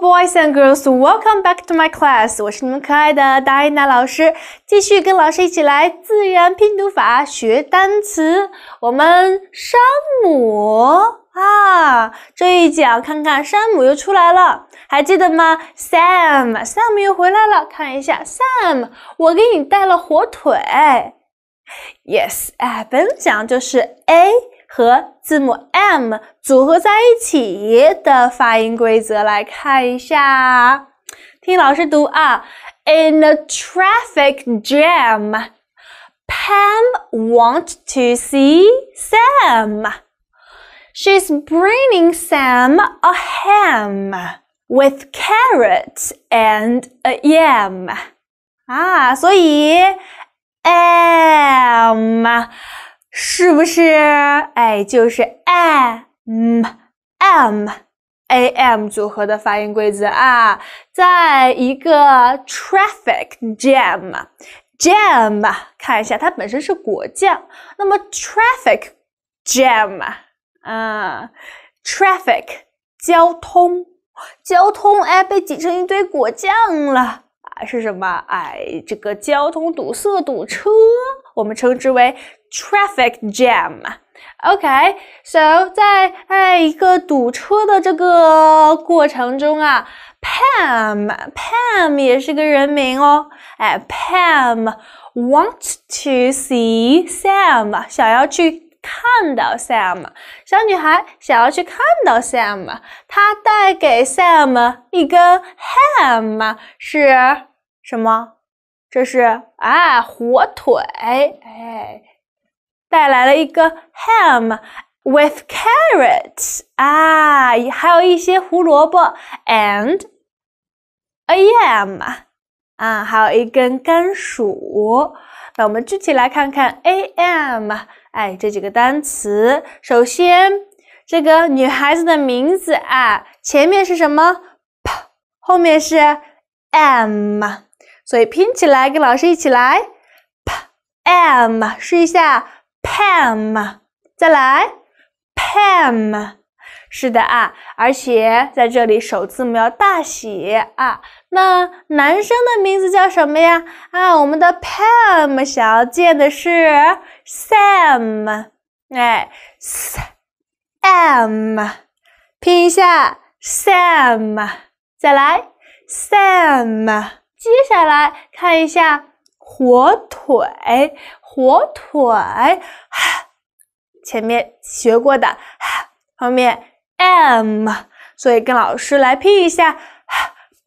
Boys and girls, welcome back to my class. 我是你们可爱的 Diana 老师，继续跟老师一起来自然拼读法学单词。我们山姆啊，这一讲看看山姆又出来了，还记得吗？Sam，Sam 又回来了，看一下，Sam，我给你带了火腿。Yes，哎，本讲就是 A。和字母 m 组合在一起的发音规则来看一下。听老师读啊，In a traffic jam, Pam wants to see Sam. She's bringing Sam a ham with carrots and a yam. 啊，所以 am。是不是？哎，就是 am，m a a m 组合的发音规则啊。在一个 traffic jam，jam，看一下，它本身是果酱。那么 traffic jam，啊，traffic 交通，交通，哎，被挤成一堆果酱了啊？是什么？哎，这个交通堵塞，堵车。我们称之为 traffic jam。OK，so 在哎一个堵车的这个过程中啊，Pam，Pam 也是个人名哦，哎，Pam want to see Sam，想要去看到 Sam，小女孩想要去看到 Sam，她带给 Sam 一根 ham 是什么？这是啊，火腿，哎，带来了一个 ham with carrots 啊，还有一些胡萝卜，and a yam 啊，还有一根甘薯。那我们具体来看看 a m 哎这几个单词。首先，这个女孩子的名字啊，前面是什么 p，后面是 m。所以拼起来，跟老师一起来，P M 试一下，P M 再来，P M 是的啊，而且在这里首字母要大写啊。那男生的名字叫什么呀？啊，我们的 P M 想要见的是 Sam，哎，S a M 拼一下，Sam 再来，Sam。接下来看一下火腿，火腿，前面学过的，后面 m，所以跟老师来拼一下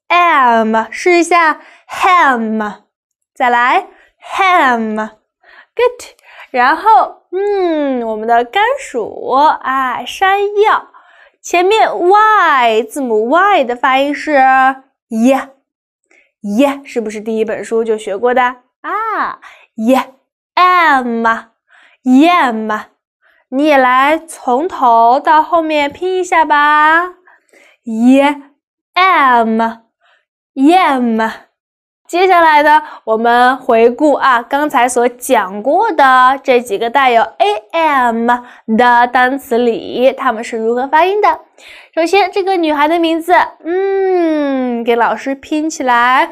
，m 试一下 ham，再来 ham，good，然后嗯，我们的甘薯啊，山药，前面 y 字母 y 的发音是耶。耶，是不是第一本书就学过的啊？耶 m，耶 m，你也来从头到后面拼一下吧。耶 m，耶 m。接下来呢，我们回顾啊刚才所讲过的这几个带有 a m 的单词里，它们是如何发音的。首先，这个女孩的名字，嗯，给老师拼起来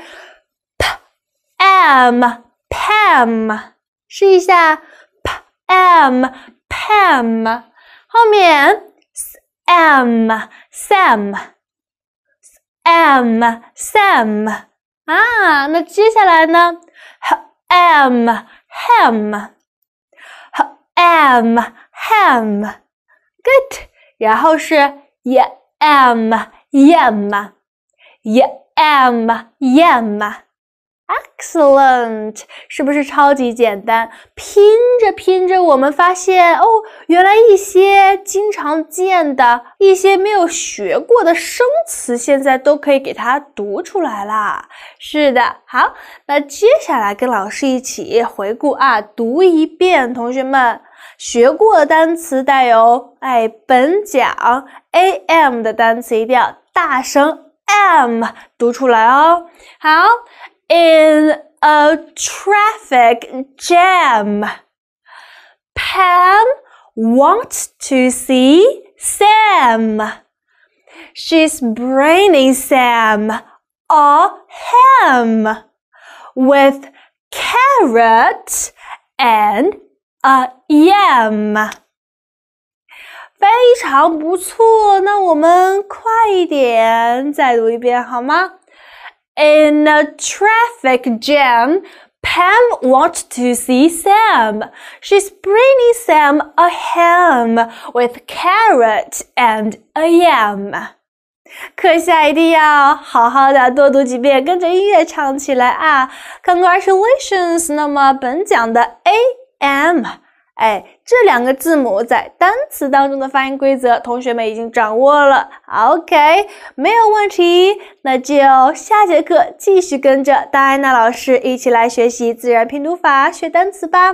，p m pam，试一下，p m pam，后面 s m sam，s m sam。啊，那接下来呢？hm a hm a hm a hm，a good，然后是 yeah am yeah am yeah am yeah am。Excellent，是不是超级简单？拼着拼着，我们发现哦，原来一些经常见的一些没有学过的生词，现在都可以给它读出来啦。是的，好，那接下来跟老师一起回顾啊，读一遍。同学们学过的单词带有哎本讲 am 的单词，一定要大声 am 读出来哦。好。in a traffic jam. Pam wants to see Sam. She's braining Sam a ham with carrot and a yam. 非常不错，那我们快一点再读一遍好吗？in a traffic jam, Pam wants to see Sam. She's bringing Sam a ham with carrot and a yam. 课下一定要好好的多读几遍，跟着音乐唱起来啊！Congratulations！那么本讲的 A M。哎，这两个字母在单词当中的发音规则，同学们已经掌握了。OK，没有问题，那就下节课继续跟着戴安娜老师一起来学习自然拼读法学单词吧。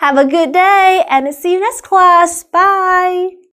Have a good day and see you next class. Bye.